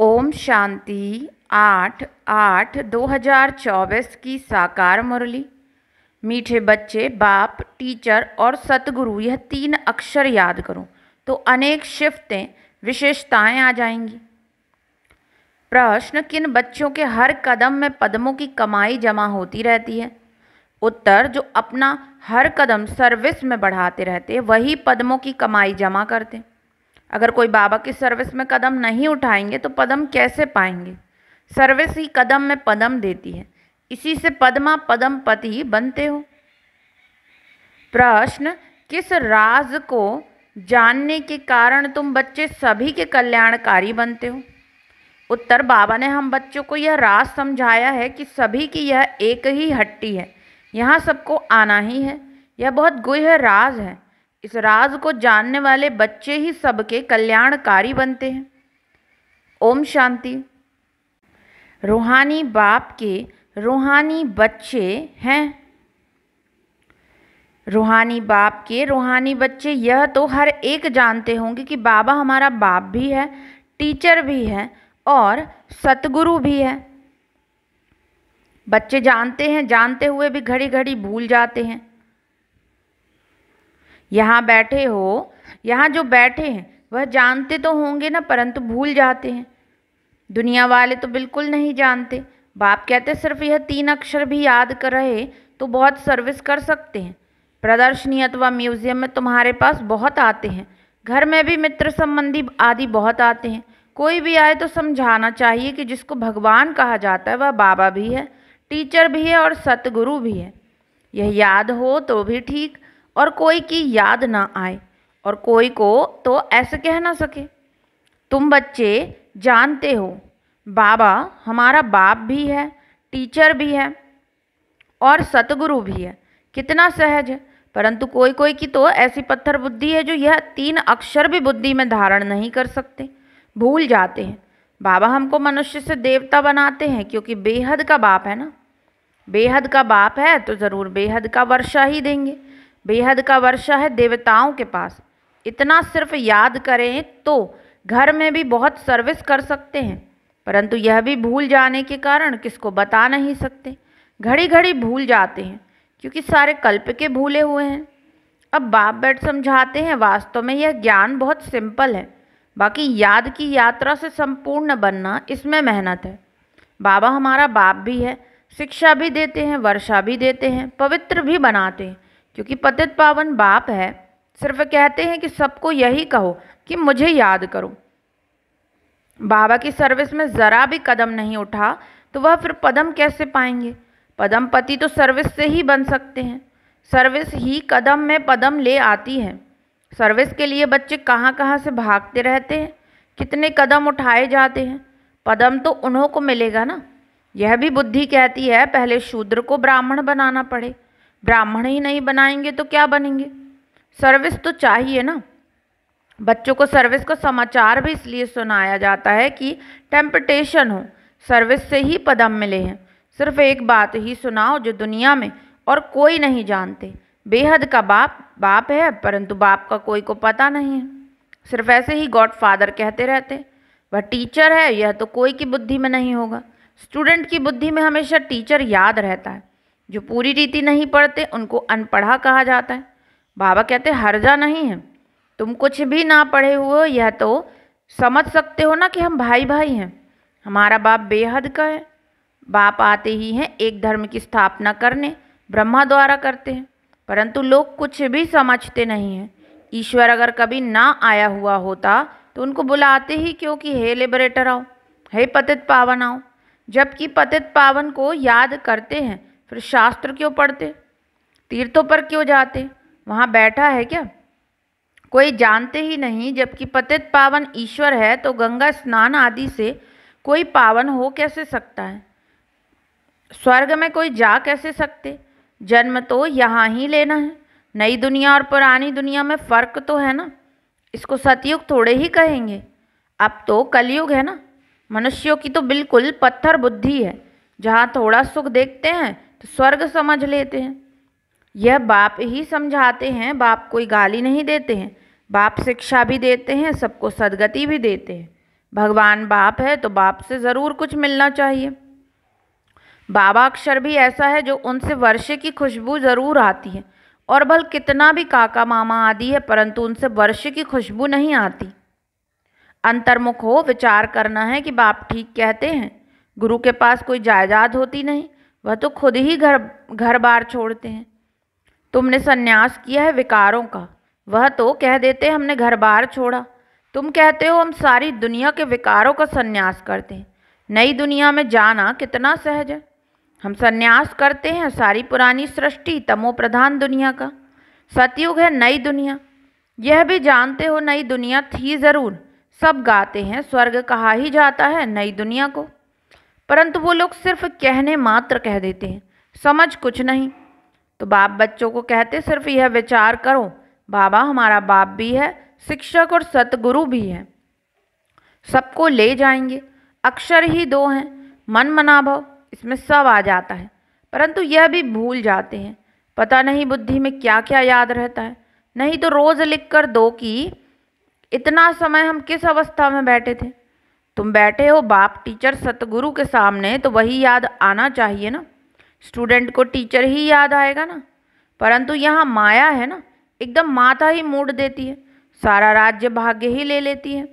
ओम शांति आठ आठ दो हज़ार चौबीस की साकार मुरली मीठे बच्चे बाप टीचर और सतगुरु यह तीन अक्षर याद करो तो अनेक शिफ्टें विशेषताएं आ जाएंगी प्रश्न किन बच्चों के हर कदम में पदमों की कमाई जमा होती रहती है उत्तर जो अपना हर कदम सर्विस में बढ़ाते रहते वही पदमों की कमाई जमा करते हैं अगर कोई बाबा की सर्विस में कदम नहीं उठाएंगे तो पदम कैसे पाएंगे सर्विस ही कदम में पदम देती है इसी से पदमा पदम पति बनते हो प्रश्न किस राज को जानने के कारण तुम बच्चे सभी के कल्याणकारी बनते हो उत्तर बाबा ने हम बच्चों को यह राज समझाया है कि सभी की यह एक ही हट्टी है यहाँ सबको आना ही है यह बहुत गुह राज है इस राज को जानने वाले बच्चे ही सबके कल्याणकारी बनते हैं ओम शांति रूहानी बाप के रूहानी बच्चे हैं रूहानी बाप के रूहानी बच्चे यह तो हर एक जानते होंगे कि बाबा हमारा बाप भी है टीचर भी है और सतगुरु भी है बच्चे जानते हैं जानते हुए भी घड़ी घड़ी भूल जाते हैं यहाँ बैठे हो यहाँ जो बैठे हैं वह जानते तो होंगे ना परंतु भूल जाते हैं दुनिया वाले तो बिल्कुल नहीं जानते बाप कहते सिर्फ यह तीन अक्षर भी याद कर रहे तो बहुत सर्विस कर सकते हैं प्रदर्शनी अथवा म्यूजियम में तुम्हारे पास बहुत आते हैं घर में भी मित्र संबंधी आदि बहुत आते हैं कोई भी आए तो समझाना चाहिए कि जिसको भगवान कहा जाता है वह बाबा भी है टीचर भी है और सतगुरु भी है यह याद हो तो भी ठीक और कोई की याद ना आए और कोई को तो ऐसे कह ना सके तुम बच्चे जानते हो बाबा हमारा बाप भी है टीचर भी है और सतगुरु भी है कितना सहज है परंतु कोई कोई की तो ऐसी पत्थर बुद्धि है जो यह तीन अक्षर भी बुद्धि में धारण नहीं कर सकते भूल जाते हैं बाबा हमको मनुष्य से देवता बनाते हैं क्योंकि बेहद का बाप है ना बेहद का बाप है तो ज़रूर बेहद का वर्षा ही देंगे बेहद का वर्षा है देवताओं के पास इतना सिर्फ याद करें तो घर में भी बहुत सर्विस कर सकते हैं परंतु यह भी भूल जाने के कारण किसको बता नहीं सकते घड़ी घड़ी भूल जाते हैं क्योंकि सारे कल्प के भूले हुए हैं अब बाप बैठ समझाते हैं वास्तव में यह ज्ञान बहुत सिंपल है बाकी याद की यात्रा से संपूर्ण बनना इसमें मेहनत है बाबा हमारा बाप भी है शिक्षा भी देते हैं वर्षा भी देते हैं पवित्र भी बनाते हैं क्योंकि पतित पावन बाप है सिर्फ कहते हैं कि सबको यही कहो कि मुझे याद करो बाबा की सर्विस में ज़रा भी कदम नहीं उठा तो वह फिर पदम कैसे पाएंगे पदम पति तो सर्विस से ही बन सकते हैं सर्विस ही कदम में पदम ले आती है सर्विस के लिए बच्चे कहाँ कहाँ से भागते रहते हैं कितने कदम उठाए जाते हैं पदम तो उन्हों को मिलेगा ना यह भी बुद्धि कहती है पहले शूद्र को ब्राह्मण बनाना पड़े ब्राह्मण ही नहीं बनाएंगे तो क्या बनेंगे सर्विस तो चाहिए ना बच्चों को सर्विस का समाचार भी इसलिए सुनाया जाता है कि टेम्पटेशन हो सर्विस से ही पदम मिले हैं सिर्फ एक बात ही सुनाओ जो दुनिया में और कोई नहीं जानते बेहद का बाप बाप है परंतु बाप का कोई को पता नहीं है सिर्फ ऐसे ही गॉड फादर कहते रहते वह टीचर है यह तो कोई की बुद्धि में नहीं होगा स्टूडेंट की बुद्धि में हमेशा टीचर याद रहता है जो पूरी रीति नहीं पढ़ते उनको अनपढ़ा कहा जाता है बाबा कहते हर्जा नहीं है तुम कुछ भी ना पढ़े हुए यह तो समझ सकते हो ना कि हम भाई भाई हैं हमारा बाप बेहद का है बाप आते ही हैं एक धर्म की स्थापना करने ब्रह्मा द्वारा करते हैं परंतु लोग कुछ भी समझते नहीं हैं ईश्वर अगर कभी ना आया हुआ होता तो उनको बुलाते ही क्योंकि हे लिबरेटर आओ हे पतित पावन आओ जबकि पतित पावन को याद करते हैं फिर शास्त्र क्यों पढ़ते तीर्थों पर क्यों जाते वहाँ बैठा है क्या कोई जानते ही नहीं जबकि पतित पावन ईश्वर है तो गंगा स्नान आदि से कोई पावन हो कैसे सकता है स्वर्ग में कोई जा कैसे सकते जन्म तो यहाँ ही लेना है नई दुनिया और पुरानी दुनिया में फ़र्क तो है ना इसको सतयुग थोड़े ही कहेंगे अब तो कलयुग है ना मनुष्यों की तो बिल्कुल पत्थर बुद्धि है जहाँ थोड़ा सुख देखते हैं तो स्वर्ग समझ लेते हैं यह बाप ही समझाते हैं बाप कोई गाली नहीं देते हैं बाप शिक्षा भी देते हैं सबको सदगति भी देते हैं भगवान बाप है तो बाप से ज़रूर कुछ मिलना चाहिए बाबा अक्षर भी ऐसा है जो उनसे वर्षे की खुशबू ज़रूर आती है और भल कितना भी काका मामा आदि है परंतु उनसे वर्षे की खुशबू नहीं आती अंतर्मुख हो विचार करना है कि बाप ठीक कहते हैं गुरु के पास कोई जायदाद होती नहीं वह तो खुद ही घर घर बार छोड़ते हैं तुमने सन्यास किया है विकारों का वह तो कह देते हमने घर बार छोड़ा तुम कहते हो हम सारी दुनिया के विकारों का सन्यास करते हैं नई दुनिया में जाना कितना सहज है हम सन्यास करते हैं सारी पुरानी सृष्टि तमो प्रधान दुनिया का सतयुग है नई दुनिया यह भी जानते हो नई दुनिया थी ज़रूर सब गाते हैं स्वर्ग कहा ही जाता है नई दुनिया को परंतु वो लोग सिर्फ कहने मात्र कह देते हैं समझ कुछ नहीं तो बाप बच्चों को कहते सिर्फ यह विचार करो बाबा हमारा बाप भी है शिक्षक और सतगुरु भी है सबको ले जाएंगे अक्षर ही दो हैं मन मनाभव इसमें सब आ जाता है परंतु यह भी भूल जाते हैं पता नहीं बुद्धि में क्या क्या याद रहता है नहीं तो रोज़ लिख कर दो कि इतना समय हम किस अवस्था में बैठे थे तुम बैठे हो बाप टीचर सतगुरु के सामने तो वही याद आना चाहिए ना स्टूडेंट को टीचर ही याद आएगा ना परंतु यहाँ माया है ना एकदम माता ही मूड देती है सारा राज्य भाग्य ही ले लेती है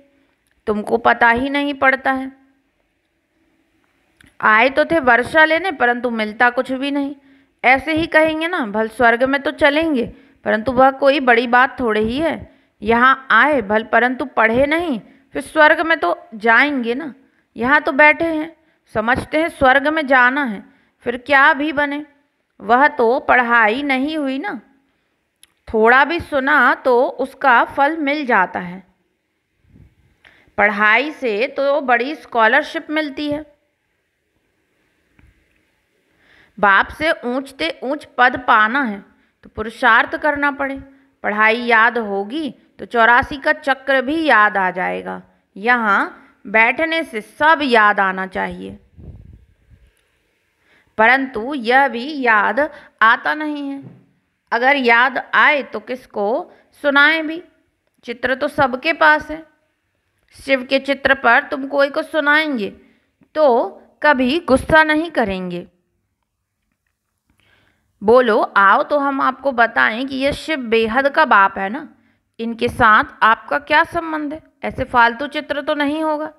तुमको पता ही नहीं पड़ता है आए तो थे वर्षा लेने परंतु मिलता कुछ भी नहीं ऐसे ही कहेंगे ना भल स्वर्ग में तो चलेंगे परंतु वह कोई बड़ी बात थोड़ी ही है यहाँ आए भल परंतु पढ़े नहीं फिर स्वर्ग में तो जाएंगे ना यहाँ तो बैठे हैं समझते हैं स्वर्ग में जाना है फिर क्या भी बने वह तो पढ़ाई नहीं हुई ना थोड़ा भी सुना तो उसका फल मिल जाता है पढ़ाई से तो बड़ी स्कॉलरशिप मिलती है बाप से ऊंचते ऊंच पद पाना है तो पुरुषार्थ करना पड़े पढ़ाई याद होगी तो चौरासी का चक्र भी याद आ जाएगा यहाँ बैठने से सब याद आना चाहिए परंतु यह भी याद आता नहीं है अगर याद आए तो किसको सुनाएं भी चित्र तो सबके पास है शिव के चित्र पर तुम कोई को सुनाएंगे तो कभी गुस्सा नहीं करेंगे बोलो आओ तो हम आपको बताएं कि यह शिव बेहद का बाप है ना इनके साथ आपका क्या संबंध है ऐसे फालतू चित्र तो नहीं होगा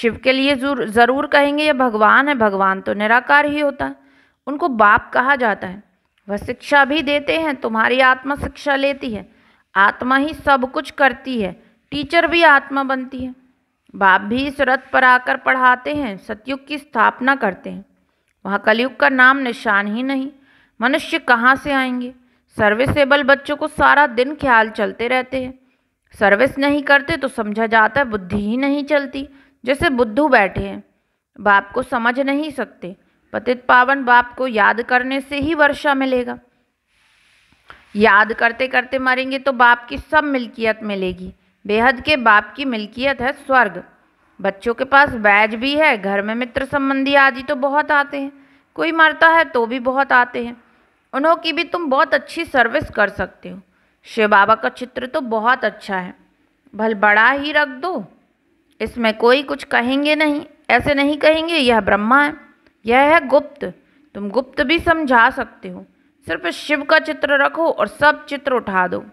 शिव के लिए ज़रूर कहेंगे यह भगवान है भगवान तो निराकार ही होता है उनको बाप कहा जाता है वह शिक्षा भी देते हैं तुम्हारी आत्मा शिक्षा लेती है आत्मा ही सब कुछ करती है टीचर भी आत्मा बनती है बाप भी इस रथ पर आकर पढ़ाते हैं सतयुग की स्थापना करते हैं वहाँ कलयुग का नाम निशान ही नहीं मनुष्य कहाँ से आएंगे सर्विसेबल बच्चों को सारा दिन ख्याल चलते रहते हैं सर्विस नहीं करते तो समझा जाता है बुद्धि ही नहीं चलती जैसे बुद्धू बैठे हैं बाप को समझ नहीं सकते पतित पावन बाप को याद करने से ही वर्षा मिलेगा याद करते करते मरेंगे तो बाप की सब मिल्कियत मिलेगी बेहद के बाप की मिल्कियत है स्वर्ग बच्चों के पास बैज भी है घर में मित्र संबंधी आदि तो बहुत आते हैं कोई मरता है तो भी बहुत आते हैं उन्हों की भी तुम बहुत अच्छी सर्विस कर सकते हो शिव बाबा का चित्र तो बहुत अच्छा है भल बड़ा ही रख दो इसमें कोई कुछ कहेंगे नहीं ऐसे नहीं कहेंगे यह ब्रह्मा है यह है गुप्त तुम गुप्त भी समझा सकते हो सिर्फ शिव का चित्र रखो और सब चित्र उठा दो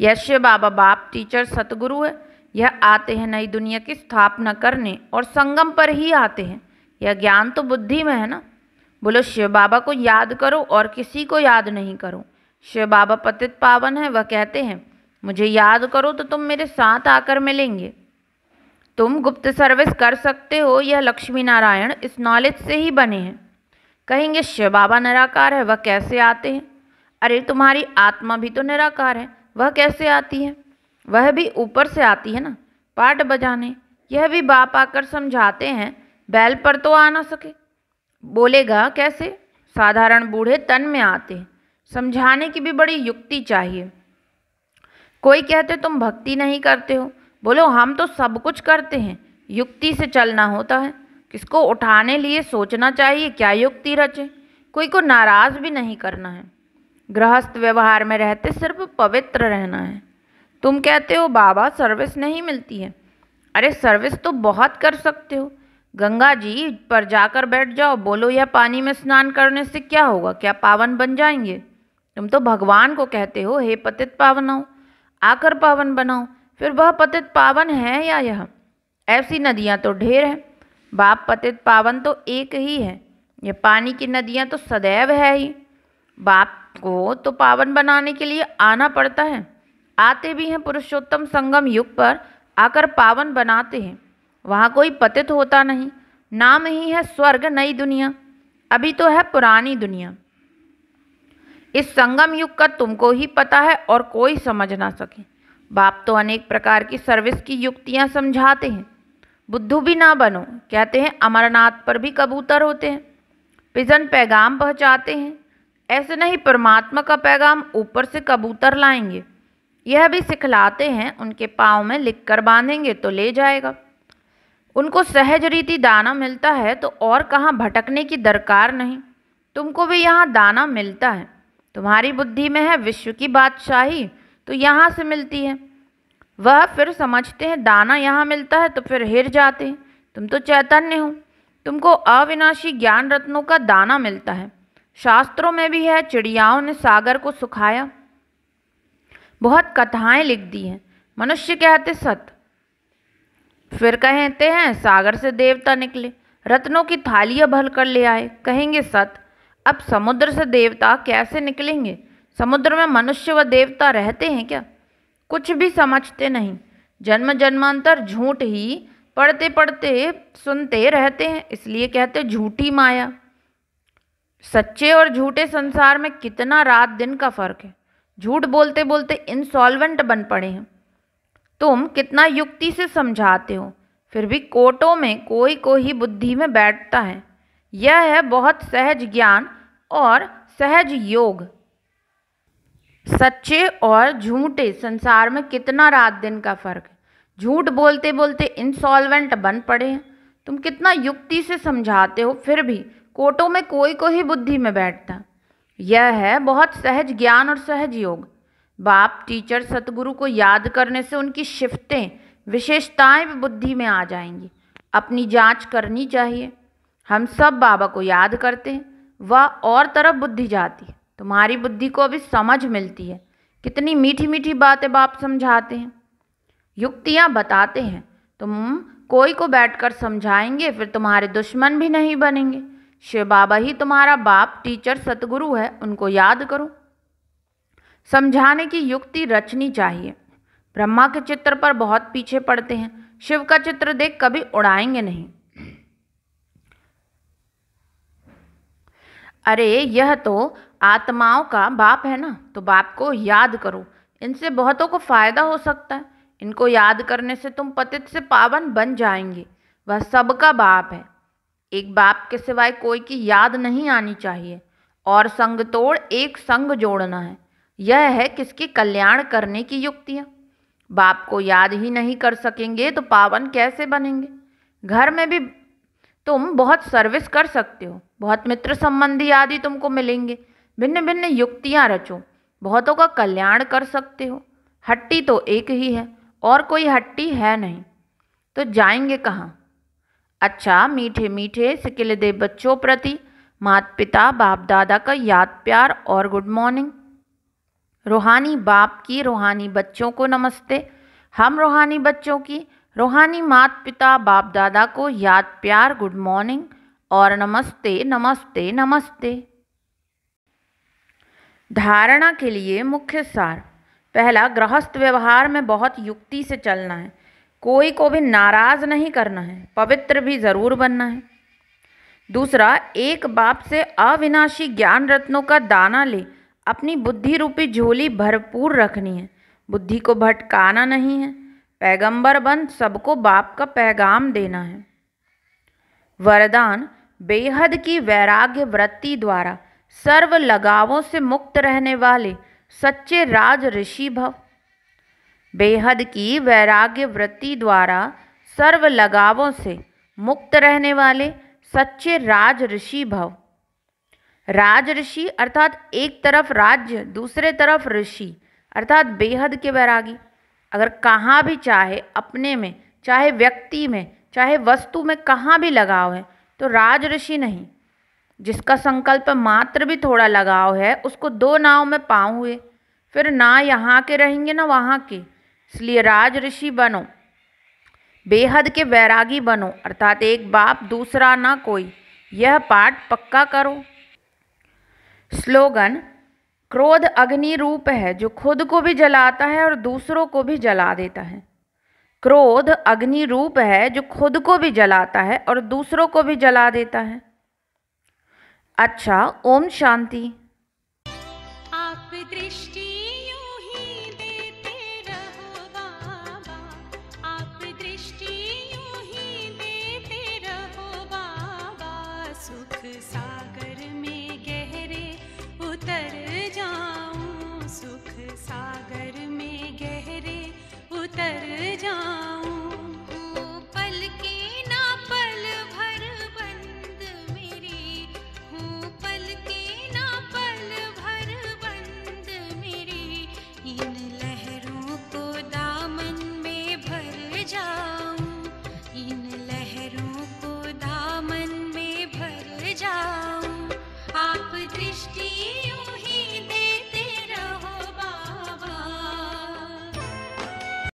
यह शिव बाबा बाप टीचर सतगुरु है यह आते हैं नई दुनिया की स्थापना करने और संगम पर ही आते हैं यह ज्ञान तो बुद्धि में है ना बोलो शिव बाबा को याद करो और किसी को याद नहीं करो शिव बाबा पतित पावन है वह कहते हैं मुझे याद करो तो तुम मेरे साथ आकर मिलेंगे तुम गुप्त सर्विस कर सकते हो यह लक्ष्मी नारायण इस नॉलेज से ही बने हैं कहेंगे शिव बाबा निराकार है वह कैसे आते हैं अरे तुम्हारी आत्मा भी तो निराकार है वह कैसे आती है वह भी ऊपर से आती है ना पाठ बजाने यह भी बाप आकर समझाते हैं बैल पर तो आ ना सके बोलेगा कैसे साधारण बूढ़े तन में आते समझाने की भी बड़ी युक्ति चाहिए कोई कहते तुम भक्ति नहीं करते हो बोलो हम तो सब कुछ करते हैं युक्ति से चलना होता है किसको उठाने लिए सोचना चाहिए क्या युक्ति रचे कोई को नाराज़ भी नहीं करना है गृहस्थ व्यवहार में रहते सिर्फ पवित्र रहना है तुम कहते हो बाबा सर्विस नहीं मिलती है अरे सर्विस तो बहुत कर सकते हो गंगा जी पर जाकर बैठ जाओ बोलो यह पानी में स्नान करने से क्या होगा क्या पावन बन जाएंगे तुम तो भगवान को कहते हो हे पतित पावनाओ आकर पावन बनाओ फिर वह पतित पावन है या यह ऐसी नदियाँ तो ढेर हैं बाप पतित पावन तो एक ही है यह पानी की नदियाँ तो सदैव है ही बाप को तो पावन बनाने के लिए आना पड़ता है आते भी हैं पुरुषोत्तम संगम युग पर आकर पावन बनाते हैं वहाँ कोई पतित होता नहीं नाम ही है स्वर्ग नई दुनिया अभी तो है पुरानी दुनिया इस संगम युग का तुमको ही पता है और कोई समझ ना सके बाप तो अनेक प्रकार की सर्विस की युक्तियाँ समझाते हैं बुद्धू भी ना बनो कहते हैं अमरनाथ पर भी कबूतर होते हैं पिजन पैगाम पहुँचाते हैं ऐसे नहीं परमात्मा का पैगाम ऊपर से कबूतर लाएंगे यह भी सिखलाते हैं उनके पाँव में लिख कर बांधेंगे तो ले जाएगा उनको सहज रीति दाना मिलता है तो और कहाँ भटकने की दरकार नहीं तुमको भी यहाँ दाना मिलता है तुम्हारी बुद्धि में है विश्व की बादशाही तो यहाँ से मिलती है वह फिर समझते हैं दाना यहाँ मिलता है तो फिर हिर जाते हैं तुम तो चैतन्य हो तुमको अविनाशी ज्ञान रत्नों का दाना मिलता है शास्त्रों में भी है चिड़ियाओं ने सागर को सुखाया बहुत कथाएं लिख दी हैं मनुष्य कहते सत्य फिर कहते हैं सागर से देवता निकले रत्नों की थालियाँ भर कर ले आए कहेंगे सत अब समुद्र से देवता कैसे निकलेंगे समुद्र में मनुष्य व देवता रहते हैं क्या कुछ भी समझते नहीं जन्म जन्मांतर झूठ ही पढ़ते पढ़ते सुनते रहते हैं इसलिए कहते झूठी माया सच्चे और झूठे संसार में कितना रात दिन का फर्क है झूठ बोलते बोलते इंसॉल्वेंट बन पड़े हैं तुम कितना युक्ति से समझाते हो फिर भी कोटों में कोई कोई बुद्धि में बैठता है यह है बहुत सहज ज्ञान और सहज योग सच्चे और झूठे संसार में कितना रात दिन का फर्क है झूठ बोलते बोलते इंसॉल्वेंट बन पड़े हैं तुम कितना युक्ति से समझाते हो फिर भी कोटों में कोई कोई बुद्धि में बैठता यह है बहुत सहज ज्ञान और सहज योग बाप टीचर सतगुरु को याद करने से उनकी शिफ्टें विशेषताएं भी बुद्धि में आ जाएंगी अपनी जांच करनी चाहिए हम सब बाबा को याद करते हैं वह और तरफ बुद्धि जाती है तुम्हारी बुद्धि को अभी समझ मिलती है कितनी मीठी मीठी बातें बाप समझाते हैं युक्तियाँ बताते हैं तुम कोई को बैठकर समझाएंगे फिर तुम्हारे दुश्मन भी नहीं बनेंगे शिव बाबा ही तुम्हारा बाप टीचर सतगुरु है उनको याद करो समझाने की युक्ति रचनी चाहिए ब्रह्मा के चित्र पर बहुत पीछे पड़ते हैं शिव का चित्र देख कभी उड़ाएंगे नहीं अरे यह तो आत्माओं का बाप है ना तो बाप को याद करो इनसे बहुतों को फायदा हो सकता है इनको याद करने से तुम पतित से पावन बन जाएंगे वह सबका बाप है एक बाप के सिवाय कोई की याद नहीं आनी चाहिए और संग तोड़ एक संग जोड़ना है यह है किसके कल्याण करने की युक्तियाँ बाप को याद ही नहीं कर सकेंगे तो पावन कैसे बनेंगे घर में भी तुम बहुत सर्विस कर सकते हो बहुत मित्र संबंधी आदि तुमको मिलेंगे भिन्न भिन्न युक्तियाँ रचो बहुतों का कल्याण कर सकते हो हट्टी तो एक ही है और कोई हट्टी है नहीं तो जाएंगे कहाँ अच्छा मीठे मीठे सिकिल दे बच्चों प्रति माता पिता बाप दादा का याद प्यार और गुड मॉर्निंग रूहानी बाप की रूहानी बच्चों को नमस्ते हम रूहानी बच्चों की रूहानी मात पिता बाप दादा को याद प्यार गुड मॉर्निंग और नमस्ते नमस्ते नमस्ते धारणा के लिए मुख्य सार पहला गृहस्थ व्यवहार में बहुत युक्ति से चलना है कोई को भी नाराज नहीं करना है पवित्र भी जरूर बनना है दूसरा एक बाप से अविनाशी ज्ञान रत्नों का दाना ले अपनी बुद्धि रूपी झोली भरपूर रखनी है बुद्धि को भटकाना नहीं है पैगंबर बन सबको बाप का पैगाम देना है वरदान बेहद की वैराग्य वृत्ति द्वारा सर्व लगावों से मुक्त रहने वाले सच्चे राज ऋषि भव बेहद की वैराग्य वृत्ति द्वारा सर्व लगावों से मुक्त रहने वाले सच्चे राज ऋषि भव राज ऋषि अर्थात एक तरफ राज्य दूसरे तरफ ऋषि अर्थात बेहद के बैरागी अगर कहाँ भी चाहे अपने में चाहे व्यक्ति में चाहे वस्तु में कहाँ भी लगाव है तो राज ऋषि नहीं जिसका संकल्प मात्र भी थोड़ा लगाव है उसको दो नाव में पाँव हुए फिर ना यहाँ के रहेंगे ना वहाँ के इसलिए राज ऋषि बनो बेहद के बैरागी बनो अर्थात एक बाप दूसरा ना कोई यह पाठ पक्का करो स्लोगन क्रोध अग्नि रूप है जो खुद को भी जलाता है और दूसरों को भी जला देता है क्रोध अग्नि रूप है जो खुद को भी जलाता है और दूसरों को भी जला देता है अच्छा ओम शांति तर जा